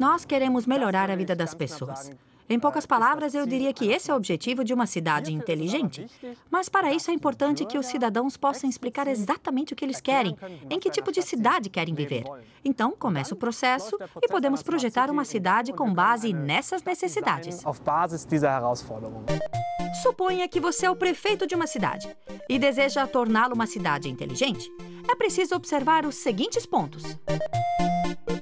Nós queremos melhorar a vida das pessoas. Em poucas palavras, eu diria que esse é o objetivo de uma cidade inteligente. Mas para isso é importante que os cidadãos possam explicar exatamente o que eles é querem, em que tipo de cidade querem viver. Então, começa o processo é e podemos projetar uma cidade com base nessas necessidades. Suponha que você é o prefeito de uma cidade e deseja torná-la uma cidade inteligente. É preciso observar os seguintes pontos.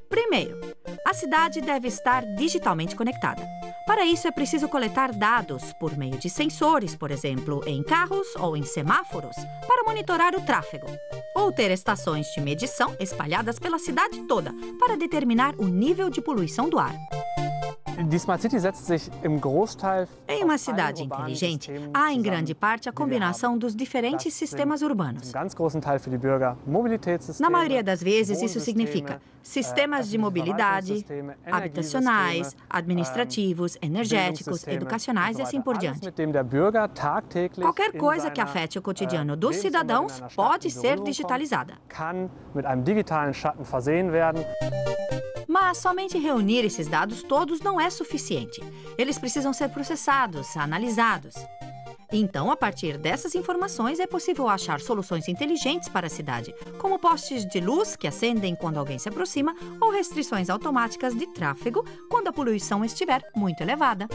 Primeiro, a cidade deve estar digitalmente conectada. Para isso, é preciso coletar dados por meio de sensores, por exemplo, em carros ou em semáforos, para monitorar o tráfego. Ou ter estações de medição espalhadas pela cidade toda para determinar o nível de poluição do ar. Em uma cidade inteligente, há em grande parte a combinação dos diferentes sistemas urbanos. Na maioria das vezes, isso significa äh, sistemas de mobilidade, habitacionais, ähm, administrativos, energéticos, educacionais e assim por diante. Qualquer coisa que afete o äh, cotidiano dos cidadãos pode ser digitalizada. Mas somente reunir esses dados todos não é suficiente. Eles precisam ser processados, analisados. Então, a partir dessas informações, é possível achar soluções inteligentes para a cidade, como postes de luz que acendem quando alguém se aproxima ou restrições automáticas de tráfego quando a poluição estiver muito elevada.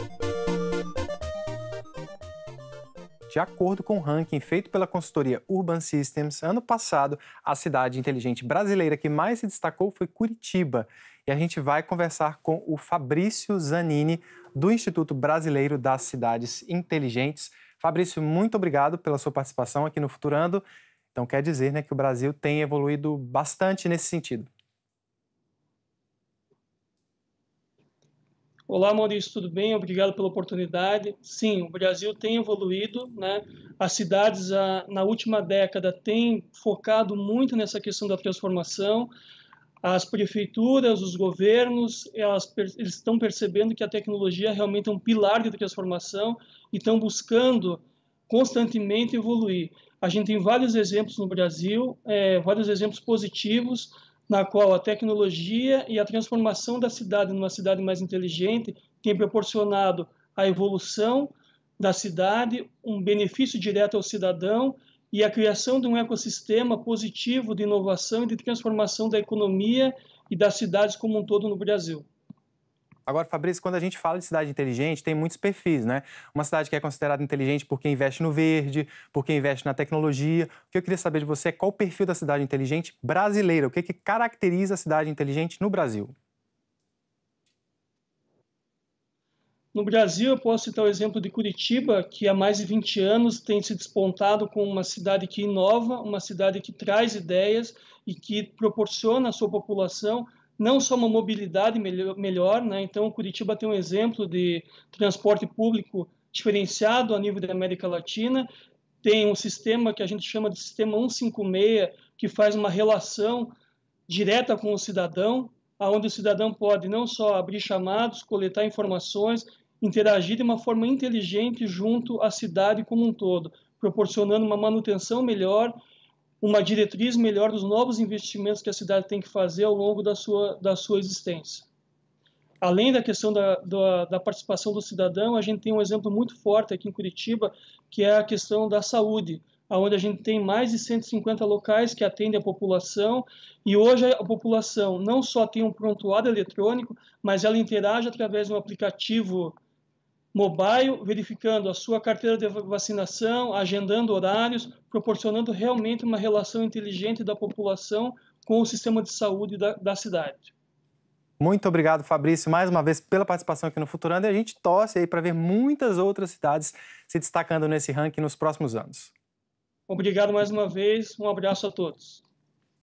De acordo com o um ranking feito pela consultoria Urban Systems, ano passado, a cidade inteligente brasileira que mais se destacou foi Curitiba. E a gente vai conversar com o Fabrício Zanini, do Instituto Brasileiro das Cidades Inteligentes. Fabrício, muito obrigado pela sua participação aqui no Futurando. Então, quer dizer né, que o Brasil tem evoluído bastante nesse sentido. Olá, Maurício, tudo bem? Obrigado pela oportunidade. Sim, o Brasil tem evoluído, né? As cidades ah, na última década têm focado muito nessa questão da transformação. As prefeituras, os governos, elas eles estão percebendo que a tecnologia realmente é um pilar de transformação e estão buscando constantemente evoluir. A gente tem vários exemplos no Brasil, é, vários exemplos positivos na qual a tecnologia e a transformação da cidade numa cidade mais inteligente tem proporcionado a evolução da cidade, um benefício direto ao cidadão e a criação de um ecossistema positivo de inovação e de transformação da economia e das cidades como um todo no Brasil. Agora, Fabrício, quando a gente fala de cidade inteligente, tem muitos perfis, né? Uma cidade que é considerada inteligente porque investe no verde, porque investe na tecnologia. O que eu queria saber de você é qual o perfil da cidade inteligente brasileira, o que, que caracteriza a cidade inteligente no Brasil? No Brasil, eu posso citar o exemplo de Curitiba, que há mais de 20 anos tem se despontado como uma cidade que inova, uma cidade que traz ideias e que proporciona à sua população não só uma mobilidade melhor, melhor né? então Curitiba tem um exemplo de transporte público diferenciado a nível da América Latina, tem um sistema que a gente chama de sistema 156, que faz uma relação direta com o cidadão, aonde o cidadão pode não só abrir chamados, coletar informações, interagir de uma forma inteligente junto à cidade como um todo, proporcionando uma manutenção melhor uma diretriz melhor dos novos investimentos que a cidade tem que fazer ao longo da sua, da sua existência. Além da questão da, da, da participação do cidadão, a gente tem um exemplo muito forte aqui em Curitiba, que é a questão da saúde onde a gente tem mais de 150 locais que atendem a população, e hoje a população não só tem um prontuário eletrônico, mas ela interage através de um aplicativo mobile, verificando a sua carteira de vacinação, agendando horários, proporcionando realmente uma relação inteligente da população com o sistema de saúde da, da cidade. Muito obrigado, Fabrício, mais uma vez pela participação aqui no Futurando e a gente torce aí para ver muitas outras cidades se destacando nesse ranking nos próximos anos. Obrigado mais uma vez, um abraço a todos.